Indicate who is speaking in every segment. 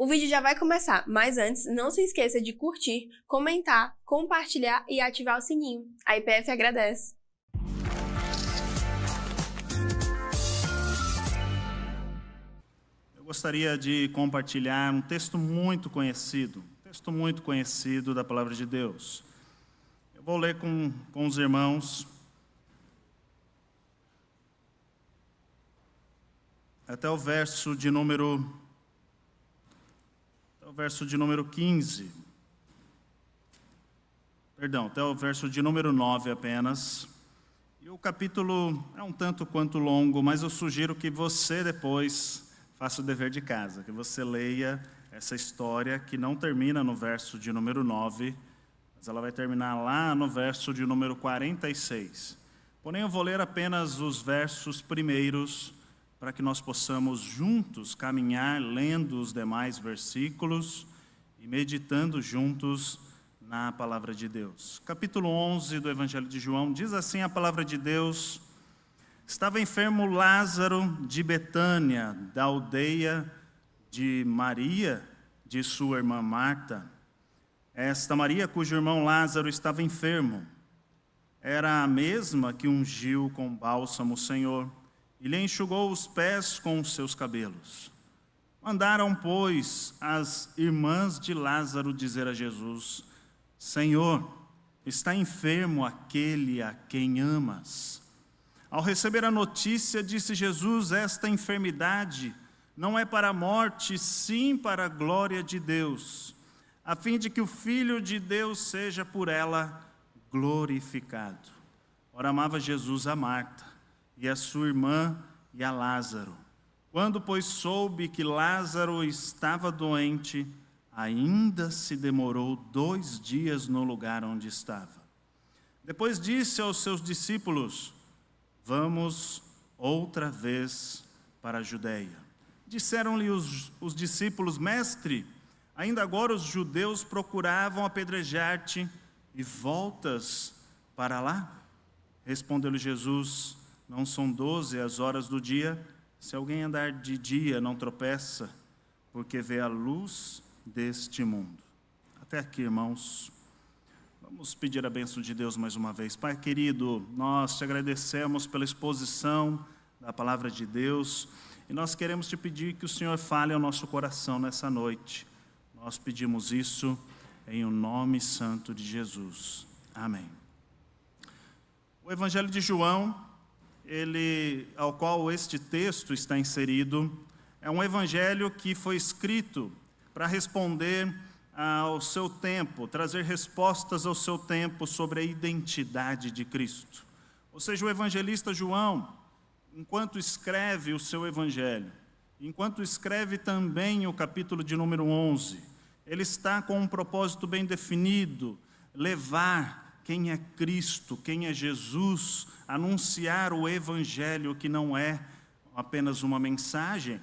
Speaker 1: O vídeo já vai começar, mas antes, não se esqueça de curtir, comentar, compartilhar e ativar o sininho. A IPF agradece! Eu gostaria de compartilhar um texto muito conhecido, um texto muito conhecido da Palavra de Deus. Eu vou ler com, com os irmãos. Até o verso de número até o verso de número 15. Perdão, até o verso de número 9 apenas. E o capítulo é um tanto quanto longo, mas eu sugiro que você depois faça o dever de casa, que você leia essa história que não termina no verso de número 9, mas ela vai terminar lá no verso de número 46. Porém, eu vou ler apenas os versos primeiros para que nós possamos juntos caminhar lendo os demais versículos e meditando juntos na palavra de Deus. Capítulo 11 do Evangelho de João diz assim: a palavra de Deus. Estava enfermo Lázaro de Betânia, da aldeia de Maria, de sua irmã Marta. Esta Maria, cujo irmão Lázaro estava enfermo, era a mesma que ungiu com bálsamo o Senhor e lhe enxugou os pés com os seus cabelos. Mandaram, pois, as irmãs de Lázaro dizer a Jesus: Senhor, está enfermo aquele a quem amas. Ao receber a notícia, disse Jesus: Esta enfermidade não é para a morte, sim para a glória de Deus, a fim de que o Filho de Deus seja por ela glorificado. Ora, amava Jesus a Marta e a sua irmã e a Lázaro. Quando, pois, soube que Lázaro estava doente, ainda se demorou dois dias no lugar onde estava. Depois disse aos seus discípulos: Vamos outra vez para a Judéia. Disseram-lhe os, os, discípulos: Mestre, ainda agora os judeus procuravam apedrejar-te e voltas para lá? Respondeu-lhe Jesus: não são doze as horas do dia? Se alguém andar de dia, não tropeça, porque vê a luz deste mundo. Até aqui, irmãos. Vamos pedir a bênção de Deus mais uma vez. Pai querido, nós te agradecemos pela exposição da palavra de Deus e nós queremos te pedir que o Senhor fale ao nosso coração nessa noite. Nós pedimos isso em o um nome santo de Jesus. Amém. O Evangelho de João, ele, ao qual este texto está inserido, é um evangelho que foi escrito para responder ah, ao seu tempo, trazer respostas ao seu tempo sobre a identidade de Cristo. Ou seja, o evangelista João, enquanto escreve o seu evangelho, enquanto escreve também o capítulo de número 11, ele está com um propósito bem definido: levar quem é Cristo, quem é Jesus, anunciar o Evangelho que não é apenas uma mensagem,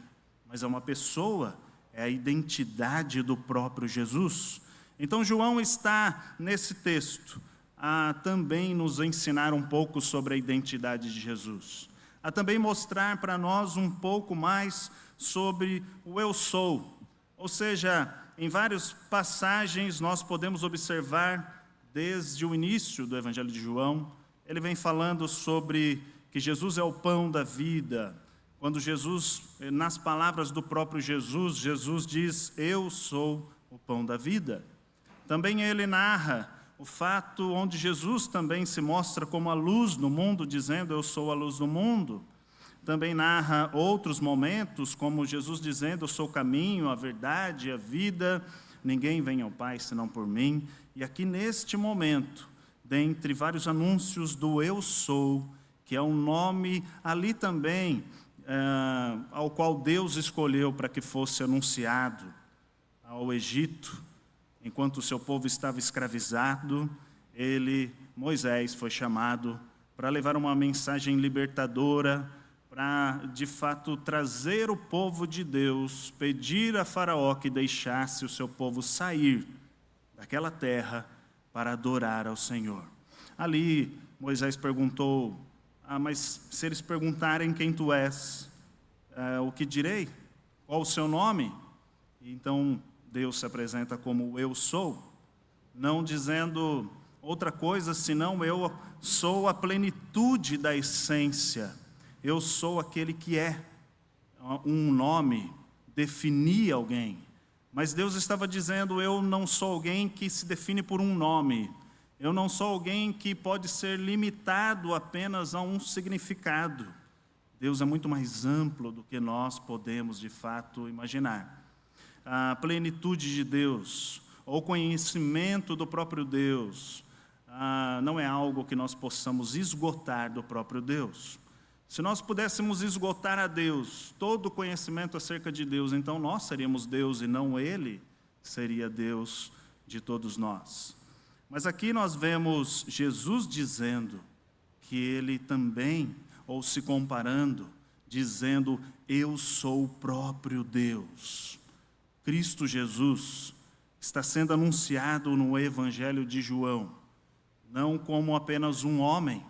Speaker 1: mas é uma pessoa, é a identidade do próprio Jesus. Então, João está nesse texto a também nos ensinar um pouco sobre a identidade de Jesus, a também mostrar para nós um pouco mais sobre o eu sou. Ou seja, em várias passagens nós podemos observar desde o início do Evangelho de João, ele vem falando sobre que Jesus é o pão da vida. Quando Jesus, eh, nas palavras do próprio Jesus, Jesus diz: Eu sou o pão da vida. Também ele narra o fato onde Jesus também se mostra como a luz no mundo, dizendo: Eu sou a luz do mundo. Também narra outros momentos, como Jesus dizendo: Eu sou o caminho, a verdade, a vida, ninguém vem ao Pai senão por mim. E aqui neste momento, dentre vários anúncios do Eu Sou, que é um nome ali também é, ao qual Deus escolheu para que fosse anunciado ao Egito, enquanto o seu povo estava escravizado, ele, Moisés, foi chamado para levar uma mensagem libertadora, para de fato trazer o povo de Deus, pedir a Faraó que deixasse o seu povo sair aquela terra para adorar ao Senhor. Ali, Moisés perguntou: Ah, mas se eles perguntarem quem tu és, eh, o que direi? Qual o seu nome? E então Deus se apresenta como Eu sou, não dizendo outra coisa senão Eu sou a plenitude da essência, Eu sou aquele que é. Um nome definir alguém, mas Deus estava dizendo: Eu não sou alguém que se define por um nome. Eu não sou alguém que pode ser limitado apenas a um significado. Deus é muito mais amplo do que nós podemos de fato imaginar. A plenitude de Deus, ou conhecimento do próprio Deus, ah, não é algo que nós possamos esgotar do próprio Deus. Se nós pudéssemos esgotar a Deus todo o conhecimento acerca de Deus, então nós seríamos Deus e não Ele seria Deus de todos nós. Mas aqui nós vemos Jesus dizendo que Ele também, ou se comparando, dizendo: Eu sou o próprio Deus. Cristo Jesus está sendo anunciado no Evangelho de João, não como apenas um homem,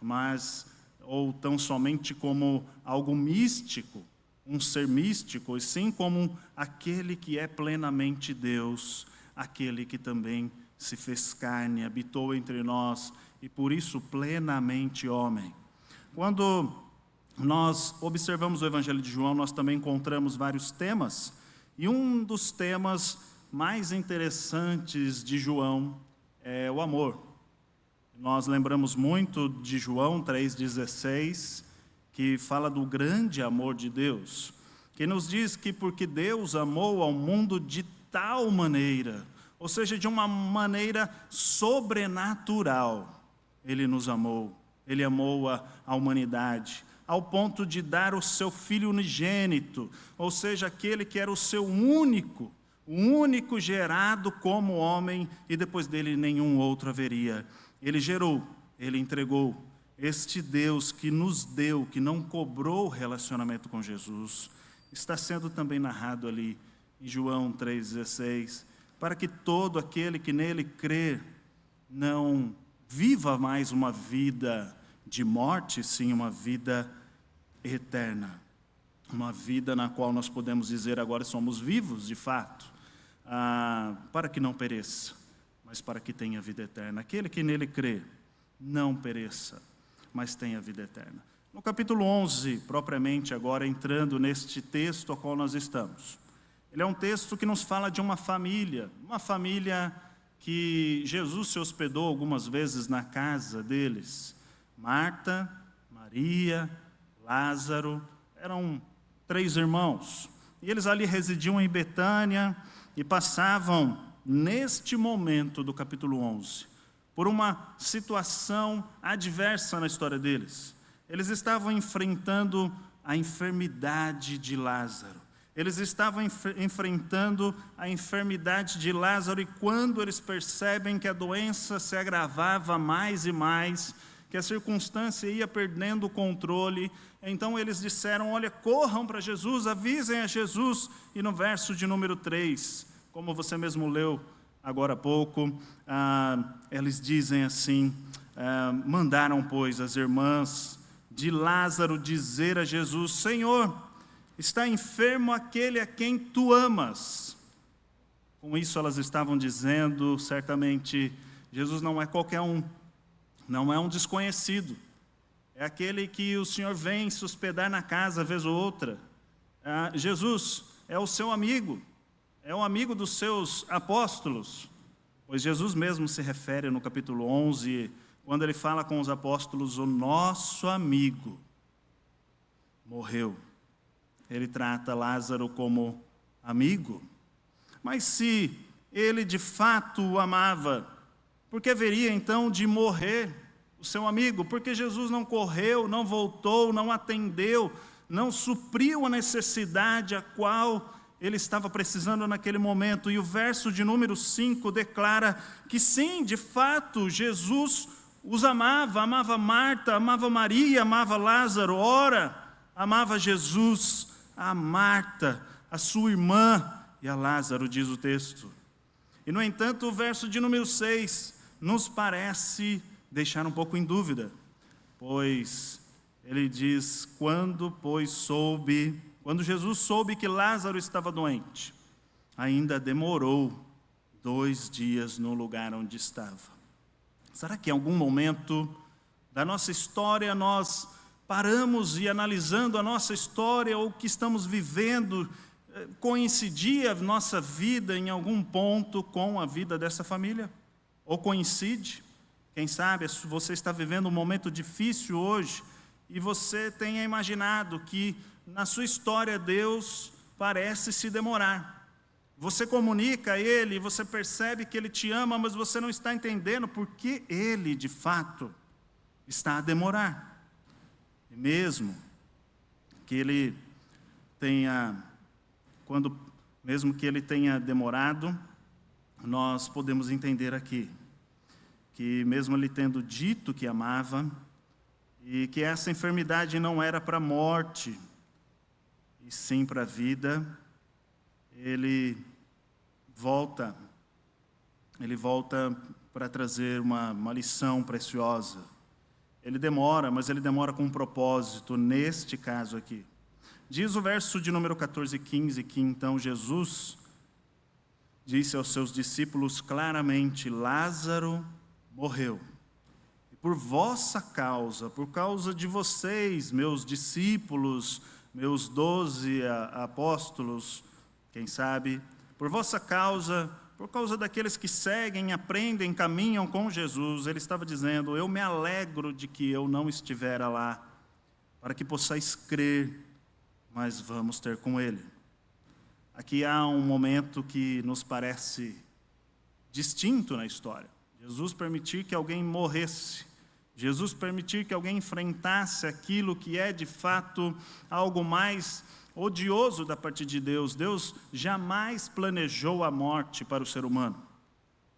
Speaker 1: mas ou tão somente como algo místico, um ser místico, e sim como aquele que é plenamente Deus, aquele que também se fez carne, habitou entre nós e por isso plenamente homem. Quando nós observamos o Evangelho de João, nós também encontramos vários temas, e um dos temas mais interessantes de João é o amor. Nós lembramos muito de João 3,16, que fala do grande amor de Deus, que nos diz que porque Deus amou ao mundo de tal maneira, ou seja, de uma maneira sobrenatural, Ele nos amou, Ele amou a, a humanidade, ao ponto de dar o seu filho unigênito, ou seja, aquele que era o seu único, o único gerado como homem, e depois dele nenhum outro haveria. Ele gerou, ele entregou. Este Deus que nos deu, que não cobrou o relacionamento com Jesus, está sendo também narrado ali em João 3,16, para que todo aquele que nele crer não viva mais uma vida de morte, sim uma vida eterna. Uma vida na qual nós podemos dizer agora somos vivos, de fato, ah, para que não pereça, mas para que tenha vida eterna. Aquele que nele crê, não pereça, mas tenha vida eterna. No capítulo 11, propriamente agora entrando neste texto ao qual nós estamos. Ele é um texto que nos fala de uma família, uma família que Jesus se hospedou algumas vezes na casa deles. Marta, Maria, Lázaro, eram três irmãos. E eles ali residiam em Betânia e passavam neste momento do capítulo 11, por uma situação adversa na história deles. Eles estavam enfrentando a enfermidade de Lázaro. Eles estavam enf enfrentando a enfermidade de Lázaro, e quando eles percebem que a doença se agravava mais e mais, que a circunstância ia perdendo o controle, então eles disseram: Olha, corram para Jesus, avisem a Jesus. E no verso de número 3, como você mesmo leu agora há pouco, ah, eles dizem assim: ah, mandaram, pois, as irmãs de Lázaro dizer a Jesus: Senhor, está enfermo aquele a quem tu amas. Com isso, elas estavam dizendo, certamente, Jesus não é qualquer um, não é um desconhecido, é aquele que o Senhor vem se hospedar na casa, vez ou outra. Ah, Jesus é o seu amigo, é um amigo dos seus apóstolos, pois Jesus mesmo se refere no capítulo 11, quando ele fala com os apóstolos, o nosso amigo morreu. Ele trata Lázaro como amigo. Mas se ele de fato o amava, por que veria então de morrer o seu amigo? Porque Jesus não correu, não voltou, não atendeu, não supriu a necessidade a qual ele estava precisando naquele momento, e o verso de número 5 declara que sim, de fato, Jesus os amava, amava Marta, amava Maria, amava Lázaro, ora, amava Jesus, a Marta, a sua irmã e a Lázaro, diz o texto. E no entanto, o verso de número 6 nos parece deixar um pouco em dúvida, pois ele diz: Quando, pois, soube quando Jesus soube que Lázaro estava doente, ainda demorou dois dias no lugar onde estava. Será que em algum momento da nossa história nós paramos e analisando a nossa história ou o que estamos vivendo, eh, coincidia a nossa vida em algum ponto com a vida dessa família? Ou coincide? Quem sabe você está vivendo um momento difícil hoje e você tenha imaginado que na sua história Deus parece se demorar. Você comunica a Ele, você percebe que Ele te ama, mas você não está entendendo por que Ele, de fato, está a demorar. E mesmo que Ele tenha, quando, mesmo que Ele tenha demorado, nós podemos entender aqui que mesmo Ele tendo dito que amava e que essa enfermidade não era para morte, e sim para a vida, ele volta, ele volta para trazer uma, uma lição preciosa. Ele demora, mas ele demora com um propósito, neste caso aqui. Diz o verso de número 14 e 15 que então Jesus disse aos seus discípulos claramente: Lázaro morreu. E por vossa causa, por causa de vocês, meus discípulos, meus doze apóstolos, quem sabe, por vossa causa, por causa daqueles que seguem, aprendem, caminham com Jesus, ele estava dizendo: Eu me alegro de que eu não estivera lá, para que possais crer, mas vamos ter com ele. Aqui há um momento que nos parece distinto na história. Jesus permitir que alguém morresse Jesus permitir que alguém enfrentasse aquilo que é de fato algo mais odioso da parte de Deus. Deus jamais planejou a morte para o ser humano.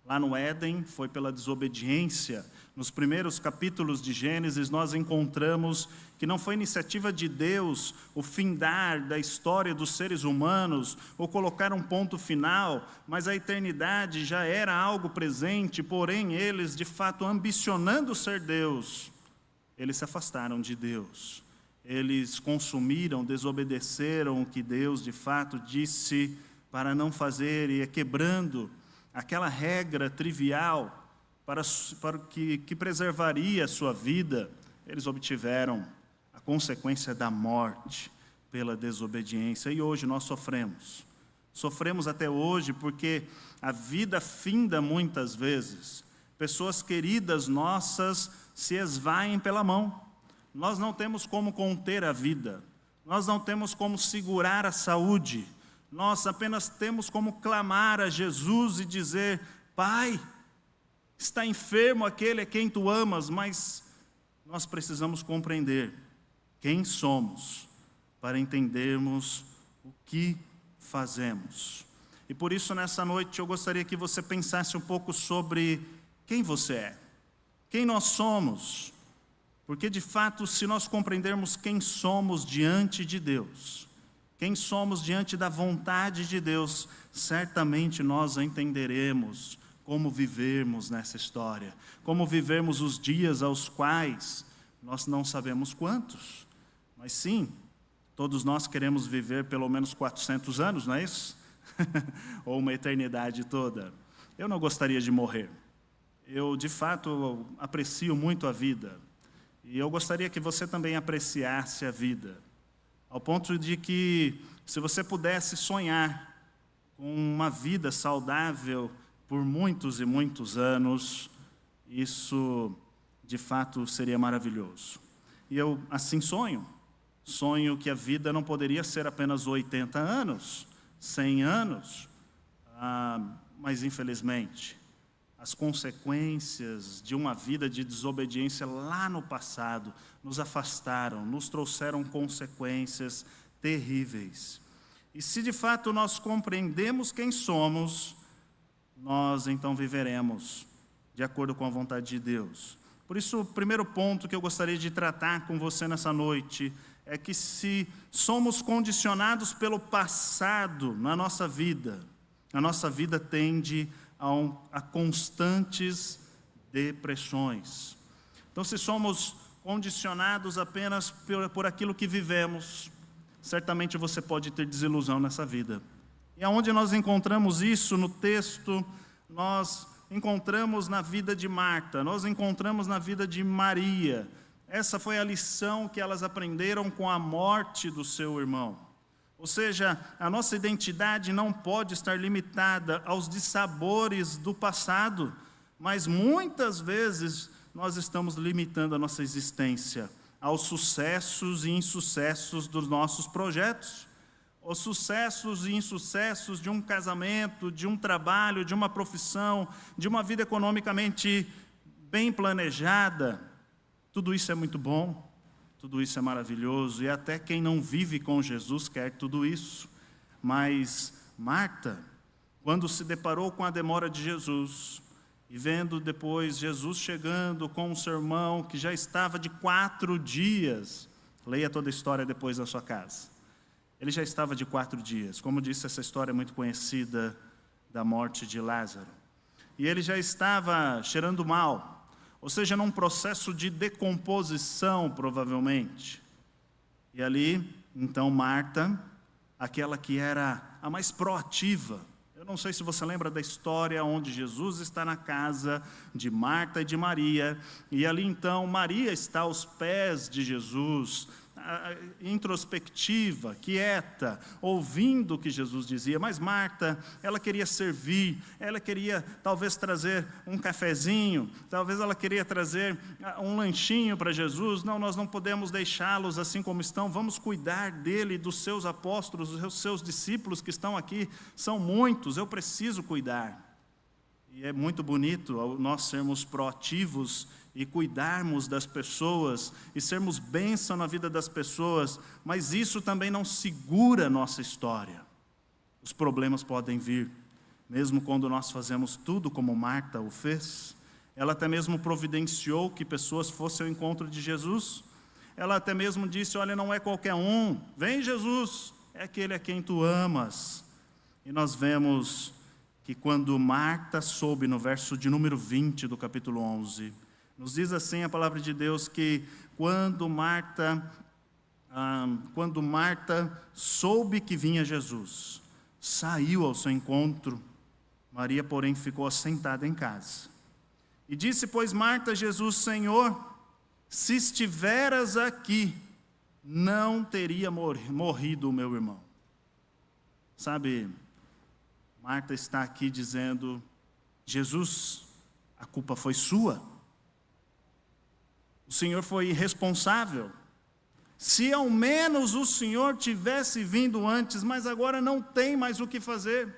Speaker 1: Lá no Éden foi pela desobediência nos primeiros capítulos de Gênesis, nós encontramos que não foi iniciativa de Deus o findar da história dos seres humanos ou colocar um ponto final, mas a eternidade já era algo presente, porém eles, de fato, ambicionando ser Deus, eles se afastaram de Deus. Eles consumiram, desobedeceram o que Deus de fato disse para não fazer, e é quebrando aquela regra trivial para, para que, que preservaria a sua vida, eles obtiveram a consequência da morte pela desobediência. E hoje nós sofremos. Sofremos até hoje porque a vida finda muitas vezes. Pessoas queridas nossas se esvaem pela mão. Nós não temos como conter a vida. Nós não temos como segurar a saúde. Nós apenas temos como clamar a Jesus e dizer: Pai, está enfermo aquele é quem tu amas, mas nós precisamos compreender quem somos para entendermos o que fazemos. E por isso, nessa noite, eu gostaria que você pensasse um pouco sobre quem você é, quem nós somos, porque de fato, se nós compreendermos quem somos diante de Deus, quem somos diante da vontade de Deus, certamente nós entenderemos como vivermos nessa história, como vivermos os dias aos quais nós não sabemos quantos, mas sim, todos nós queremos viver pelo menos 400 anos, não é isso? Ou uma eternidade toda. Eu não gostaria de morrer. Eu, de fato, aprecio muito a vida. E eu gostaria que você também apreciasse a vida, ao ponto de que, se você pudesse sonhar com uma vida saudável, por muitos e muitos anos, isso de fato seria maravilhoso. E eu assim sonho, sonho que a vida não poderia ser apenas 80 anos, 100 anos, ah, mas infelizmente, as consequências de uma vida de desobediência lá no passado nos afastaram, nos trouxeram consequências terríveis. E se de fato nós compreendemos quem somos, nós então viveremos de acordo com a vontade de Deus. Por isso, o primeiro ponto que eu gostaria de tratar com você nessa noite é que se somos condicionados pelo passado na nossa vida, a nossa vida tende a, um, a constantes depressões. Então, se somos condicionados apenas por, por aquilo que vivemos, certamente você pode ter desilusão nessa vida. E aonde nós encontramos isso no texto, nós encontramos na vida de Marta, nós encontramos na vida de Maria. Essa foi a lição que elas aprenderam com a morte do seu irmão. Ou seja, a nossa identidade não pode estar limitada aos dissabores do passado, mas muitas vezes nós estamos limitando a nossa existência aos sucessos e insucessos dos nossos projetos os sucessos e insucessos de um casamento, de um trabalho, de uma profissão, de uma vida economicamente bem planejada. Tudo isso é muito bom, tudo isso é maravilhoso, e até quem não vive com Jesus quer tudo isso. Mas Marta, quando se deparou com a demora de Jesus, e vendo depois Jesus chegando com um sermão que já estava de quatro dias, leia toda a história depois na sua casa. Ele já estava de quatro dias. Como disse, essa história é muito conhecida da morte de Lázaro. E ele já estava cheirando mal, ou seja, num processo de decomposição, provavelmente. E ali, então, Marta, aquela que era a mais proativa, eu não sei se você lembra da história onde Jesus está na casa de Marta e de Maria, e ali então Maria está aos pés de Jesus, introspectiva, quieta, ouvindo o que Jesus dizia. Mas Marta, ela queria servir, ela queria talvez trazer um cafezinho, talvez ela queria trazer um lanchinho para Jesus. Não, nós não podemos deixá-los assim como estão. Vamos cuidar dele, dos seus apóstolos, dos seus discípulos que estão aqui. São muitos, eu preciso cuidar. E é muito bonito nós sermos proativos e cuidarmos das pessoas e sermos bênção na vida das pessoas, mas isso também não segura nossa história. Os problemas podem vir, mesmo quando nós fazemos tudo como Marta o fez. Ela até mesmo providenciou que pessoas fossem ao encontro de Jesus. Ela até mesmo disse: Olha, não é qualquer um, vem Jesus, é aquele a quem tu amas. E nós vemos que quando Marta soube, no verso de número 20 do capítulo 11, nos diz assim a palavra de Deus que quando Marta, ah, quando Marta soube que vinha Jesus, saiu ao seu encontro. Maria, porém, ficou assentada em casa. E disse, pois, Marta Jesus: Senhor, se estiveras aqui, não teria morrido o meu irmão. Sabe, Marta está aqui dizendo: Jesus, a culpa foi sua. O Senhor foi irresponsável. Se ao menos o Senhor tivesse vindo antes, mas agora não tem mais o que fazer.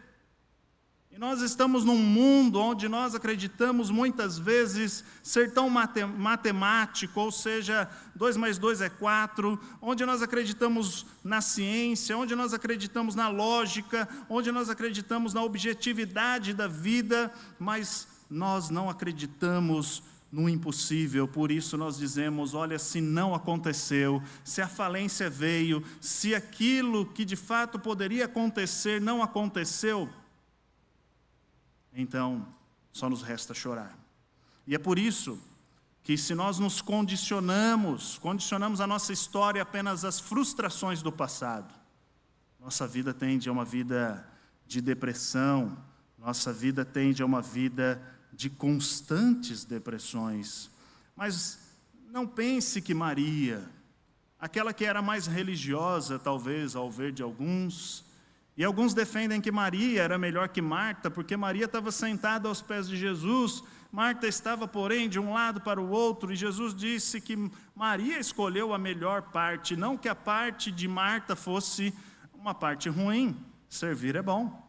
Speaker 1: E nós estamos num mundo onde nós acreditamos muitas vezes ser tão matemático, ou seja, 2 mais 2 é 4, onde nós acreditamos na ciência, onde nós acreditamos na lógica, onde nós acreditamos na objetividade da vida, mas nós não acreditamos no impossível. Por isso nós dizemos: olha, se não aconteceu, se a falência veio, se aquilo que de fato poderia acontecer não aconteceu, então só nos resta chorar. E é por isso que se nós nos condicionamos, condicionamos a nossa história apenas às frustrações do passado, nossa vida tende a uma vida de depressão, nossa vida tende a uma vida de constantes depressões. Mas não pense que Maria, aquela que era mais religiosa, talvez, ao ver de alguns, e alguns defendem que Maria era melhor que Marta, porque Maria estava sentada aos pés de Jesus, Marta estava, porém, de um lado para o outro, e Jesus disse que Maria escolheu a melhor parte, não que a parte de Marta fosse uma parte ruim, servir é bom.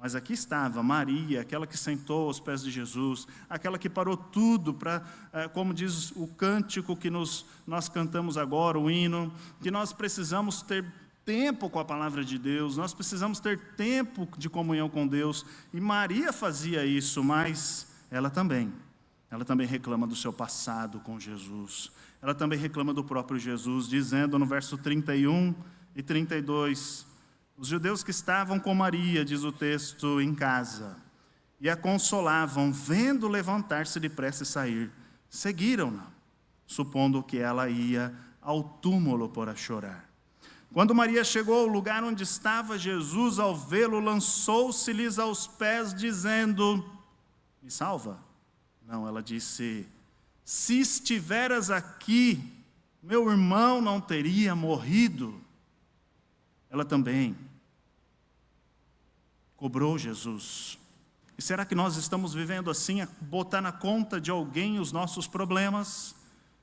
Speaker 1: Mas aqui estava Maria, aquela que sentou aos pés de Jesus, aquela que parou tudo para, eh, como diz o cântico que nos, nós cantamos agora, o hino, que nós precisamos ter tempo com a palavra de Deus, nós precisamos ter tempo de comunhão com Deus. E Maria fazia isso, mas ela também. Ela também reclama do seu passado com Jesus. Ela também reclama do próprio Jesus, dizendo no verso 31 e 32: os judeus que estavam com Maria, diz o texto, em casa, e a consolavam, vendo levantar-se depressa e sair, seguiram-na, supondo que ela ia ao túmulo para chorar. Quando Maria chegou ao lugar onde estava Jesus, ao vê-lo, lançou-se-lhes aos pés, dizendo: Me salva? Não, ela disse: Se estiveras aqui, meu irmão não teria morrido. Ela também cobrou Jesus. E será que nós estamos vivendo assim, a botar na conta de alguém os nossos problemas?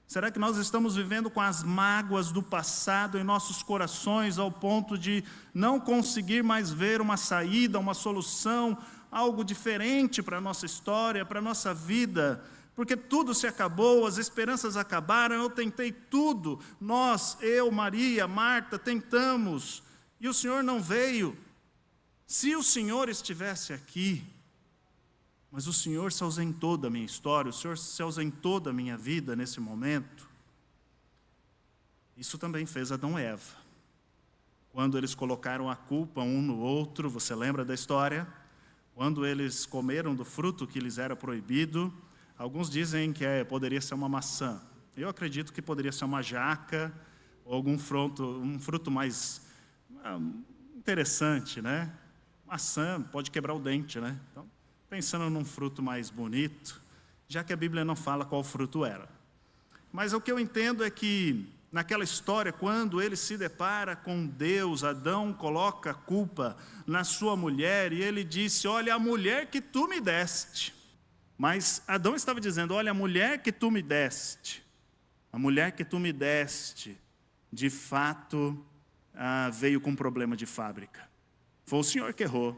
Speaker 1: Será que nós estamos vivendo com as mágoas do passado em nossos corações ao ponto de não conseguir mais ver uma saída, uma solução, algo diferente para a nossa história, para a nossa vida? Porque tudo se acabou, as esperanças acabaram, eu tentei tudo. Nós, eu, Maria, Marta, tentamos e o Senhor não veio. Se o Senhor estivesse aqui, mas o Senhor se ausentou da minha história, o Senhor se ausentou da minha vida nesse momento, isso também fez Adão e Eva. Quando eles colocaram a culpa um no outro, você lembra da história? Quando eles comeram do fruto que lhes era proibido, alguns dizem que é, poderia ser uma maçã. Eu acredito que poderia ser uma jaca ou algum fruto, um fruto mais ah, interessante, né? maçã, pode quebrar o dente, né? Então, pensando num fruto mais bonito, já que a Bíblia não fala qual fruto era. Mas o que eu entendo é que naquela história, quando ele se depara com Deus, Adão coloca a culpa na sua mulher e ele disse: Olha, a mulher que tu me deste. Mas Adão estava dizendo: Olha, a mulher que tu me deste, a mulher que tu me deste, de fato ah, veio com problema de fábrica. Foi o senhor que errou.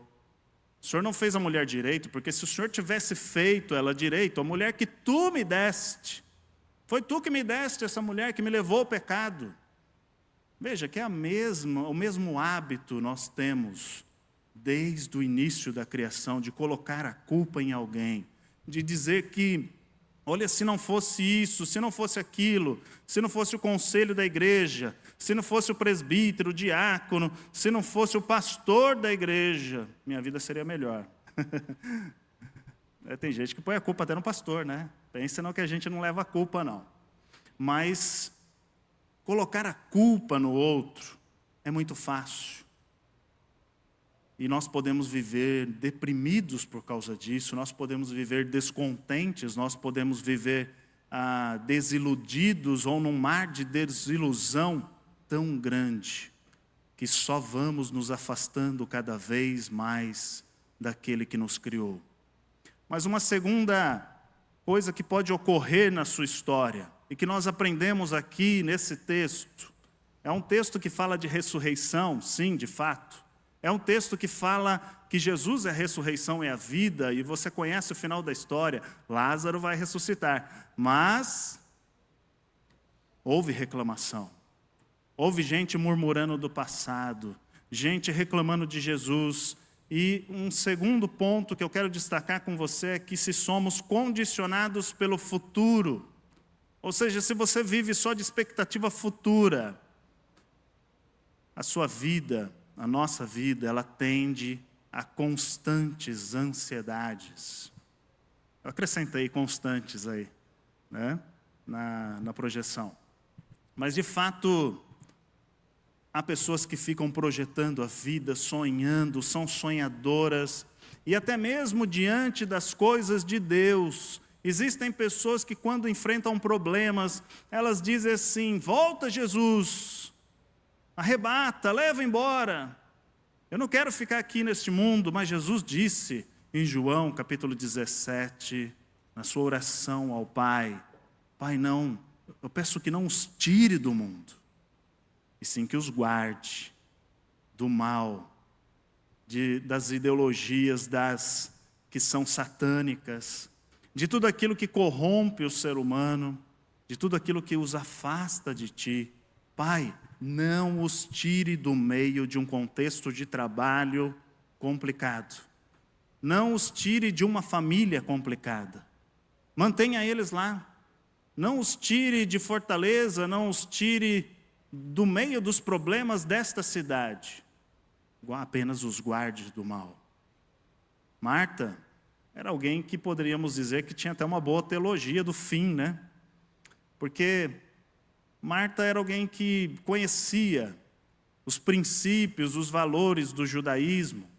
Speaker 1: O senhor não fez a mulher direito, porque se o senhor tivesse feito ela direito, a mulher que tu me deste, foi tu que me deste essa mulher que me levou ao pecado. Veja que é a mesma, o mesmo hábito nós temos desde o início da criação de colocar a culpa em alguém, de dizer que olha, se não fosse isso, se não fosse aquilo, se não fosse o conselho da igreja, se não fosse o presbítero, o diácono, se não fosse o pastor da igreja, minha vida seria melhor. É, tem gente que põe a culpa até no pastor, né? Pensa não que a gente não leva a culpa, não. Mas colocar a culpa no outro é muito fácil. E nós podemos viver deprimidos por causa disso, nós podemos viver descontentes, nós podemos viver ah, desiludidos ou num mar de desilusão tão grande que só vamos nos afastando cada vez mais daquele que nos criou. Mas uma segunda coisa que pode ocorrer na sua história e que nós aprendemos aqui nesse texto é um texto que fala de ressurreição, sim, de fato. É um texto que fala que Jesus é a ressurreição e é a vida, e você conhece o final da história: Lázaro vai ressuscitar. Mas houve reclamação. Houve gente murmurando do passado, gente reclamando de Jesus. E um segundo ponto que eu quero destacar com você é que se somos condicionados pelo futuro, ou seja, se você vive só de expectativa futura, a sua vida, a nossa vida, ela tende a constantes ansiedades. Eu acrescentei constantes aí, né? na, na projeção. Mas, de fato, Há pessoas que ficam projetando a vida, sonhando, são sonhadoras, e até mesmo diante das coisas de Deus. Existem pessoas que, quando enfrentam problemas, elas dizem assim: Volta, Jesus, arrebata, leva embora. Eu não quero ficar aqui neste mundo, mas Jesus disse em João capítulo 17, na sua oração ao Pai: Pai, não, eu peço que não os tire do mundo e sim que os guarde do mal, de, das ideologias das que são satânicas, de tudo aquilo que corrompe o ser humano, de tudo aquilo que os afasta de ti. Pai, não os tire do meio de um contexto de trabalho complicado. Não os tire de uma família complicada. Mantenha eles lá. Não os tire de fortaleza, não os tire do meio dos problemas desta cidade, apenas os guardes do mal. Marta era alguém que poderíamos dizer que tinha até uma boa teologia do fim, né? Porque Marta era alguém que conhecia os princípios, os valores do judaísmo.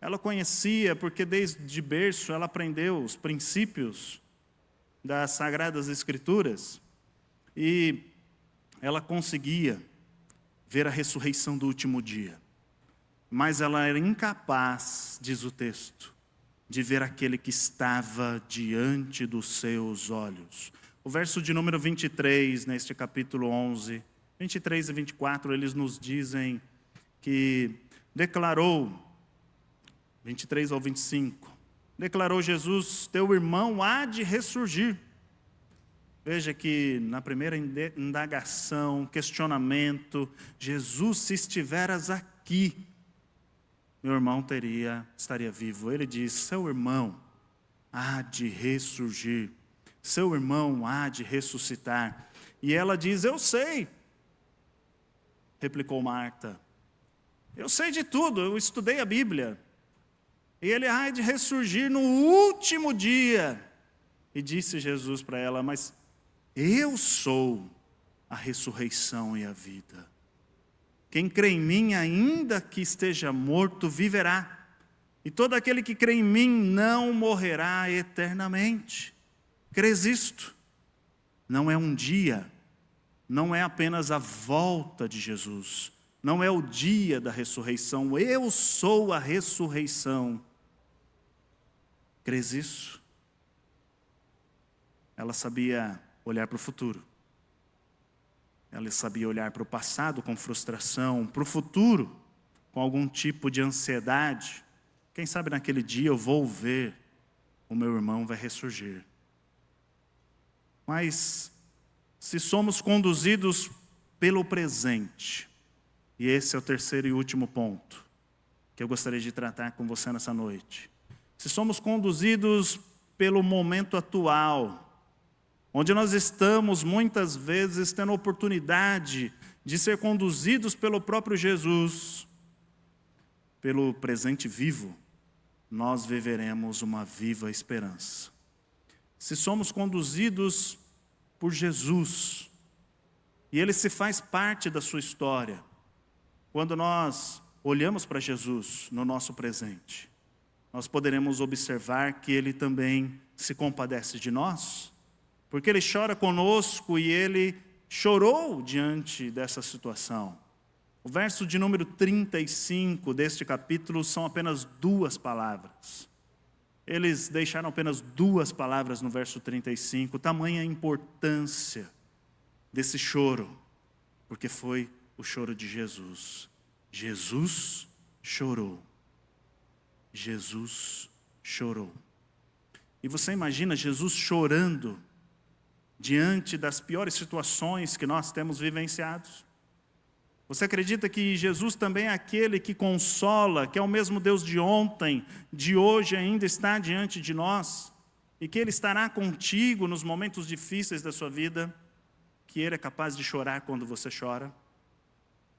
Speaker 1: Ela conhecia, porque desde berço ela aprendeu os princípios das Sagradas Escrituras. E ela conseguia ver a ressurreição do último dia, mas ela era incapaz, diz o texto, de ver aquele que estava diante dos seus olhos. O verso de número 23, neste capítulo 11, 23 e 24, eles nos dizem que declarou, 23 ao 25, declarou Jesus: Teu irmão há de ressurgir. Veja que na primeira indagação, questionamento, Jesus, se estiveras aqui, meu irmão teria, estaria vivo. Ele diz: seu irmão há de ressurgir, seu irmão há de ressuscitar. E ela diz: Eu sei, replicou Marta. Eu sei de tudo, eu estudei a Bíblia. E ele há de ressurgir no último dia. E disse Jesus para ela: Mas eu sou a ressurreição e a vida. Quem crê em mim, ainda que esteja morto, viverá. E todo aquele que crê em mim não morrerá eternamente. Crês isto? Não é um dia, não é apenas a volta de Jesus, não é o dia da ressurreição. Eu sou a ressurreição. Crês isso? Ela sabia olhar para o futuro. Ela sabia olhar para o passado com frustração, para o futuro com algum tipo de ansiedade. Quem sabe naquele dia eu vou ver o meu irmão vai ressurgir. Mas se somos conduzidos pelo presente, e esse é o terceiro e último ponto que eu gostaria de tratar com você nessa noite. Se somos conduzidos pelo momento atual, onde nós estamos muitas vezes tendo a oportunidade de ser conduzidos pelo próprio Jesus, pelo presente vivo, nós viveremos uma viva esperança. Se somos conduzidos por Jesus, e ele se faz parte da sua história, quando nós olhamos para Jesus no nosso presente, nós poderemos observar que ele também se compadece de nós porque ele chora conosco e ele chorou diante dessa situação. O verso de número 35 deste capítulo são apenas duas palavras. Eles deixaram apenas duas palavras no verso 35, tamanha importância desse choro, porque foi o choro de Jesus. Jesus chorou. Jesus chorou. E você imagina Jesus chorando diante das piores situações que nós temos vivenciados? Você acredita que Jesus também é aquele que consola, que é o mesmo Deus de ontem, de hoje ainda está diante de nós? E que Ele estará contigo nos momentos difíceis da sua vida? Que Ele é capaz de chorar quando você chora?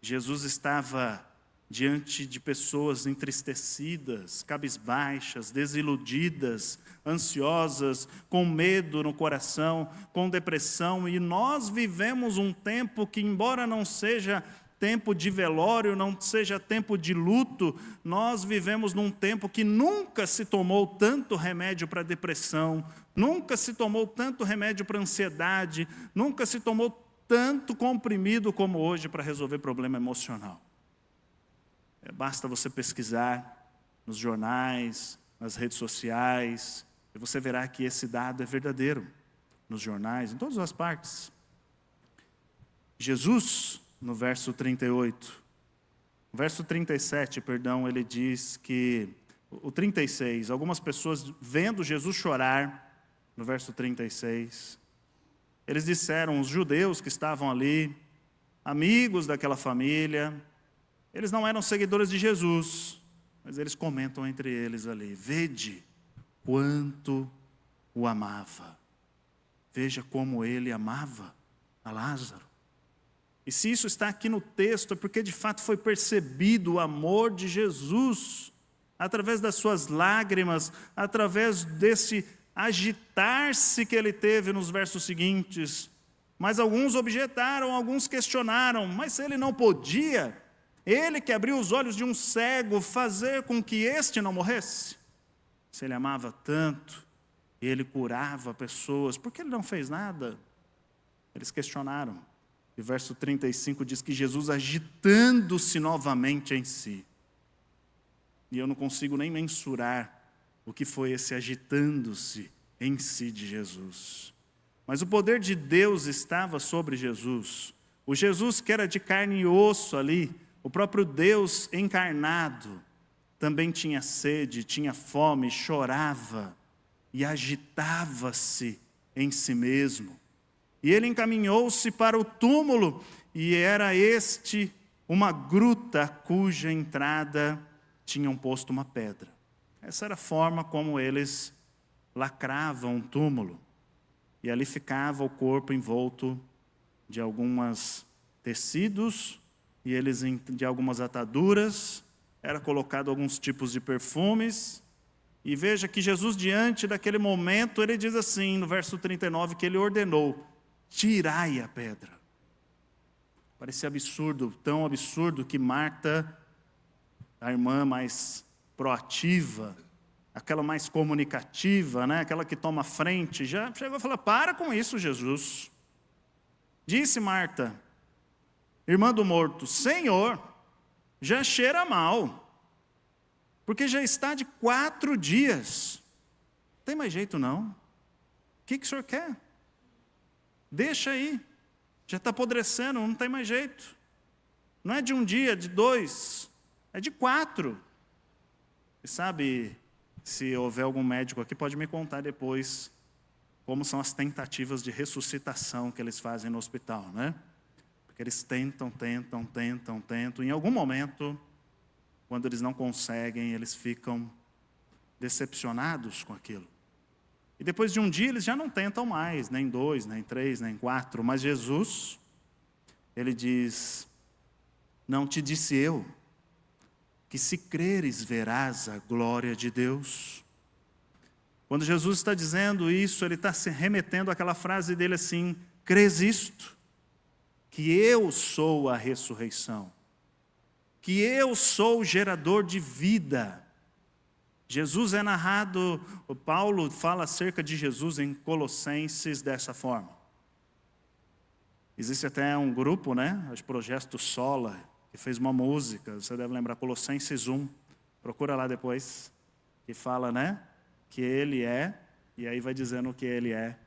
Speaker 1: Jesus estava diante de pessoas entristecidas, cabisbaixas, desiludidas, ansiosas, com medo no coração, com depressão, e nós vivemos um tempo que, embora não seja tempo de velório, não seja tempo de luto, nós vivemos num tempo que nunca se tomou tanto remédio para depressão, nunca se tomou tanto remédio para ansiedade, nunca se tomou tanto comprimido como hoje para resolver problema emocional. É, basta você pesquisar nos jornais, nas redes sociais, e você verá que esse dado é verdadeiro nos jornais, em todas as partes. Jesus, no verso 38, verso 37, perdão, ele diz que o 36, algumas pessoas vendo Jesus chorar, no verso 36, eles disseram, os judeus que estavam ali, amigos daquela família, eles não eram seguidores de Jesus, mas eles comentam entre eles ali: Vede, quanto o amava. Veja como ele amava a Lázaro. E se isso está aqui no texto, é porque de fato foi percebido o amor de Jesus através das suas lágrimas, através desse agitar-se que ele teve nos versos seguintes. Mas alguns objetaram, alguns questionaram, mas se ele não podia, ele que abriu os olhos de um cego, fazer com que este não morresse? Se ele amava tanto, ele curava pessoas, por que ele não fez nada? Eles questionaram. E verso 35 diz que Jesus, agitando-se novamente em si, e eu não consigo nem mensurar o que foi esse agitando-se em si de Jesus. Mas o poder de Deus estava sobre Jesus. O Jesus que era de carne e osso ali, o próprio Deus encarnado, também tinha sede, tinha fome, chorava e agitava-se em si mesmo. E ele encaminhou-se para o túmulo, e era este uma gruta cuja entrada tinham posto uma pedra. Essa era a forma como eles lacravam um túmulo. E ali ficava o corpo envolto de alguns tecidos e eles de algumas ataduras era colocado alguns tipos de perfumes. E veja que Jesus, diante daquele momento, ele diz assim, no verso 39, que ele ordenou: tirai a pedra. Parecia absurdo, tão absurdo que Marta, a irmã mais proativa, aquela mais comunicativa, né? aquela que toma frente, já chegou e falou: Para com isso, Jesus. Disse Marta, irmã do morto: Senhor, já cheira mal, porque já está de quatro dias. Não tem mais jeito não. O que, que o senhor quer? Deixa aí, já está apodrecendo, não tem mais jeito. Não é de um dia, de dois, é de quatro. E sabe, se houver algum médico aqui, pode me contar depois como são as tentativas de ressuscitação que eles fazem no hospital, né? que eles tentam, tentam, tentam, tentam. em algum momento, quando eles não conseguem, eles ficam decepcionados com aquilo. E depois de um dia eles já não tentam mais, nem dois, nem três, nem quatro, mas Jesus, ele diz: Não te disse eu, que se creres verás a glória de Deus. Quando Jesus está dizendo isso, ele está se remetendo àquela frase dele assim: Crês isto? que eu sou a ressurreição, que eu sou o gerador de vida. Jesus é narrado, Paulo fala acerca de Jesus em Colossenses dessa forma. Existe até um grupo, né, os Projeto Sola, que fez uma música, você deve lembrar, Colossenses 1, procura lá depois, que fala, né, que ele é, e aí vai dizendo o que ele é,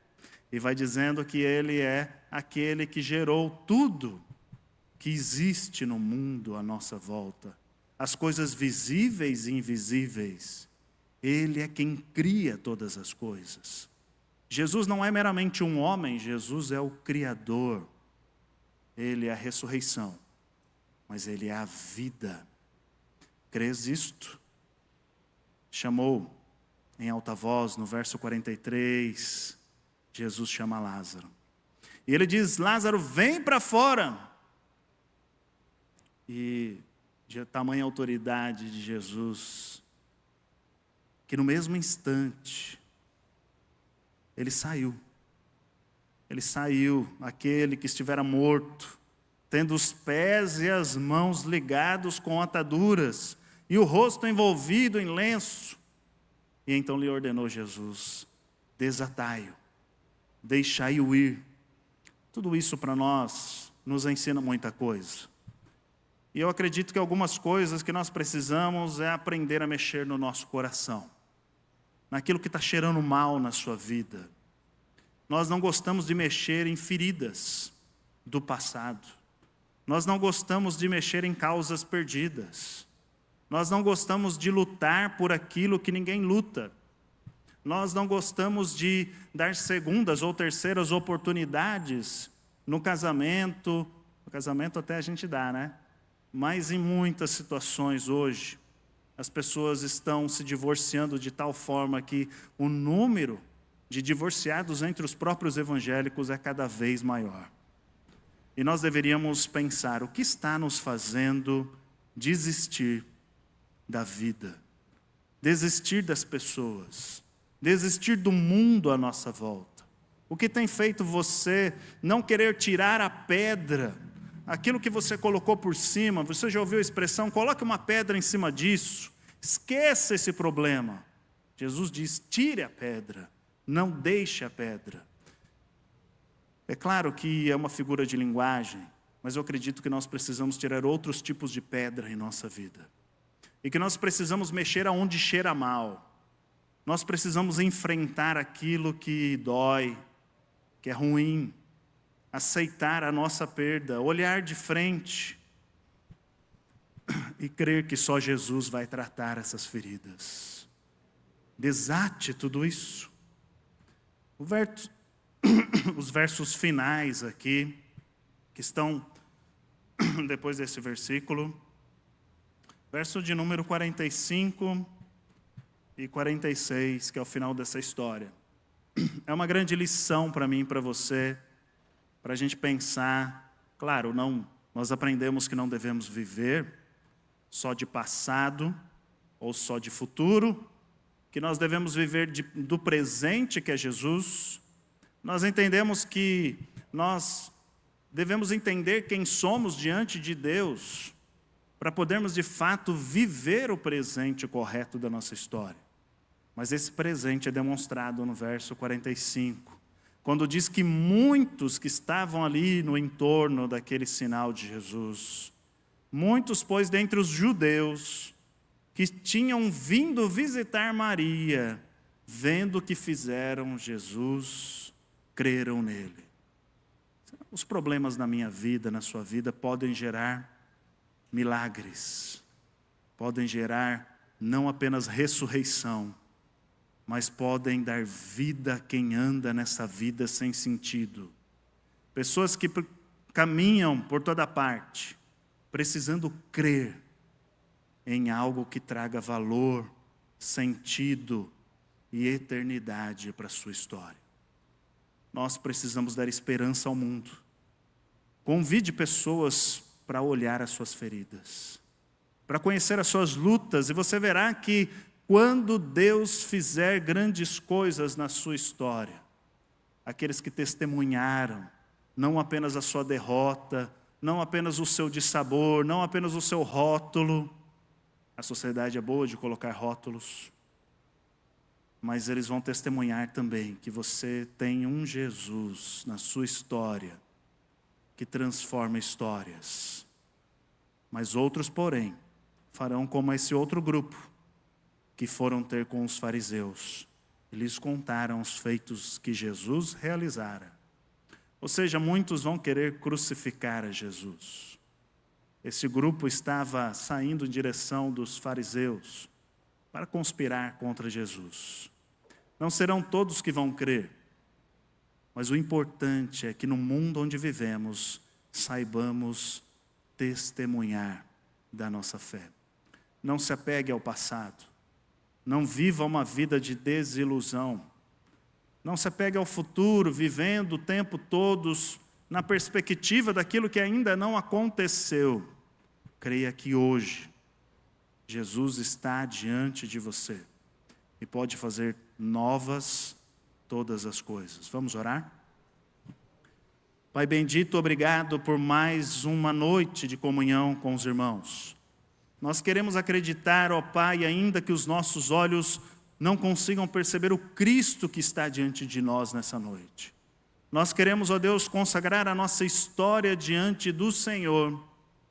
Speaker 1: e vai dizendo que ele é aquele que gerou tudo que existe no mundo à nossa volta, as coisas visíveis e invisíveis. Ele é quem cria todas as coisas. Jesus não é meramente um homem, Jesus é o Criador. Ele é a ressurreição, mas Ele é a vida. Crês isto? Chamou em alta voz no verso 43 Jesus chama Lázaro. E ele diz: Lázaro, vem para fora. E de tamanha autoridade de Jesus, que no mesmo instante, ele saiu. Ele saiu, aquele que estivera morto, tendo os pés e as mãos ligados com ataduras, e o rosto envolvido em lenço. E então lhe ordenou Jesus: Desataio deixai-o ir. Tudo isso para nós nos ensina muita coisa. E eu acredito que algumas coisas que nós precisamos é aprender a mexer no nosso coração, naquilo que está cheirando mal na sua vida. Nós não gostamos de mexer em feridas do passado, nós não gostamos de mexer em causas perdidas, nós não gostamos de lutar por aquilo que ninguém luta. Nós não gostamos de dar segundas ou terceiras oportunidades no casamento. No casamento até a gente dá, né? Mas em muitas situações hoje, as pessoas estão se divorciando de tal forma que o número de divorciados entre os próprios evangélicos é cada vez maior. E nós deveríamos pensar: o que está nos fazendo desistir da vida, desistir das pessoas? desistir do mundo à nossa volta. O que tem feito você não querer tirar a pedra, aquilo que você colocou por cima? Você já ouviu a expressão: coloque uma pedra em cima disso, esqueça esse problema. Jesus diz: tire a pedra, não deixe a pedra. É claro que é uma figura de linguagem, mas eu acredito que nós precisamos tirar outros tipos de pedra em nossa vida. E que nós precisamos mexer aonde cheira mal. Nós precisamos enfrentar aquilo que dói, que é ruim, aceitar a nossa perda, olhar de frente e crer que só Jesus vai tratar essas feridas. Desate tudo isso. Verso, os versos finais aqui, que estão depois desse versículo, verso de número 45 e 46, que é o final dessa história. É uma grande lição para mim e para você, para a gente pensar. Claro, não, nós aprendemos que não devemos viver só de passado ou só de futuro, que nós devemos viver de, do presente que é Jesus. Nós entendemos que nós devemos entender quem somos diante de Deus para podermos de fato viver o presente correto da nossa história. Mas esse presente é demonstrado no verso 45, quando diz que muitos que estavam ali no entorno daquele sinal de Jesus, muitos, pois, dentre os judeus, que tinham vindo visitar Maria, vendo o que fizeram Jesus, creram nele. Os problemas na minha vida, na sua vida, podem gerar milagres, podem gerar não apenas ressurreição, mas podem dar vida a quem anda nessa vida sem sentido. Pessoas que caminham por toda parte, precisando crer em algo que traga valor, sentido e eternidade para a sua história. Nós precisamos dar esperança ao mundo. Convide pessoas para olhar as suas feridas, para conhecer as suas lutas, e você verá que quando Deus fizer grandes coisas na sua história, aqueles que testemunharam, não apenas a sua derrota, não apenas o seu dissabor, não apenas o seu rótulo, a sociedade é boa de colocar rótulos, mas eles vão testemunhar também que você tem um Jesus na sua história que transforma histórias. Mas outros, porém, farão como esse outro grupo, que foram ter com os fariseus. Eles contaram os feitos que Jesus realizara. Ou seja, muitos vão querer crucificar a Jesus. Esse grupo estava saindo em direção dos fariseus para conspirar contra Jesus. Não serão todos que vão crer, mas o importante é que no mundo onde vivemos, saibamos testemunhar da nossa fé. Não se apegue ao passado, não viva uma vida de desilusão. Não se apegue ao futuro, vivendo o tempo todo na perspectiva daquilo que ainda não aconteceu. Creia que hoje Jesus está diante de você e pode fazer novas todas as coisas. Vamos orar? Pai bendito, obrigado por mais uma noite de comunhão com os irmãos. Nós queremos acreditar, ó Pai, ainda que os nossos olhos não consigam perceber o Cristo que está diante de nós nessa noite. Nós queremos, ó Deus, consagrar a nossa história diante do Senhor.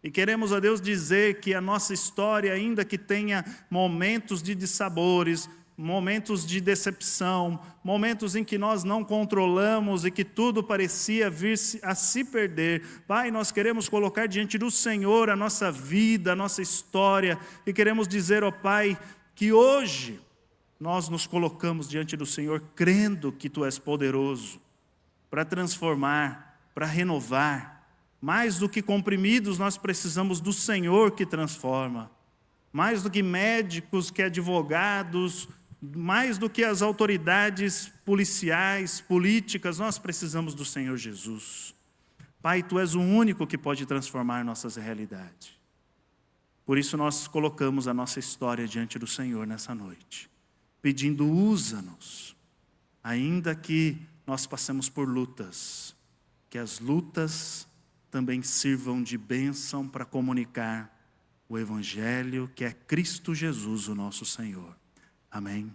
Speaker 1: E queremos, ó Deus, dizer que a nossa história, ainda que tenha momentos de dissabores, momentos de decepção, momentos em que nós não controlamos e que tudo parecia vir a se perder. Pai, nós queremos colocar diante do Senhor a nossa vida, a nossa história e queremos dizer, ó Pai, que hoje nós nos colocamos diante do Senhor crendo que Tu és poderoso para transformar, para renovar. Mais do que comprimidos, nós precisamos do Senhor que transforma. Mais do que médicos, que advogados, mais do que as autoridades policiais, políticas, nós precisamos do Senhor Jesus. Pai, tu és o único que pode transformar nossas realidades. Por isso nós colocamos a nossa história diante do Senhor nessa noite, pedindo: usa-nos, ainda que nós passemos por lutas, que as lutas também sirvam de bênção para comunicar o Evangelho que é Cristo Jesus, o nosso Senhor. Amém.